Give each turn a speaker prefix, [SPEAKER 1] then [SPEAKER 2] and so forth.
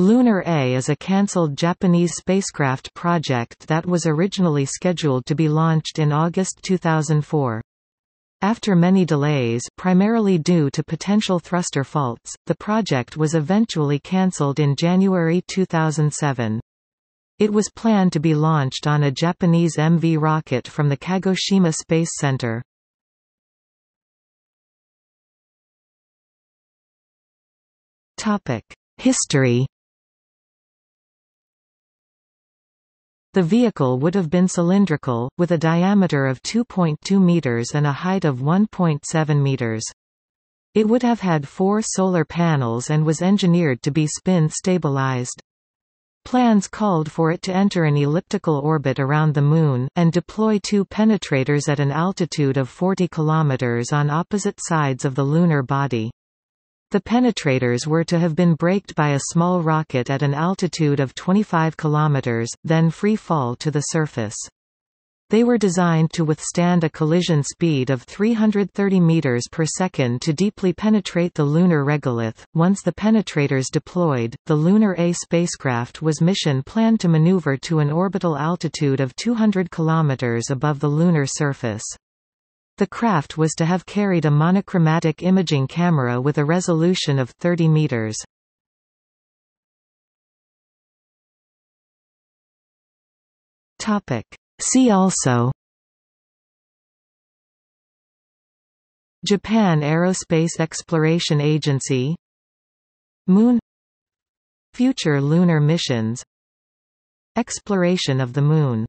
[SPEAKER 1] Lunar A is a cancelled Japanese spacecraft project that was originally scheduled to be launched in August 2004. After many delays, primarily due to potential thruster faults, the project was eventually cancelled in January 2007. It was planned to be launched on a Japanese MV rocket from the Kagoshima Space Center. History The vehicle would have been cylindrical, with a diameter of 2.2 meters and a height of 1.7 meters. It would have had four solar panels and was engineered to be spin-stabilized. Plans called for it to enter an elliptical orbit around the Moon, and deploy two penetrators at an altitude of 40 kilometers on opposite sides of the lunar body. The penetrators were to have been braked by a small rocket at an altitude of 25 km, then free fall to the surface. They were designed to withstand a collision speed of 330 meters per second to deeply penetrate the lunar regolith. Once the penetrators deployed, the Lunar A spacecraft was mission planned to maneuver to an orbital altitude of 200 kilometers above the lunar surface. The craft was to have carried a monochromatic imaging camera with a resolution of 30 meters.
[SPEAKER 2] Topic. See also
[SPEAKER 1] Japan Aerospace Exploration Agency Moon Future lunar missions Exploration of the Moon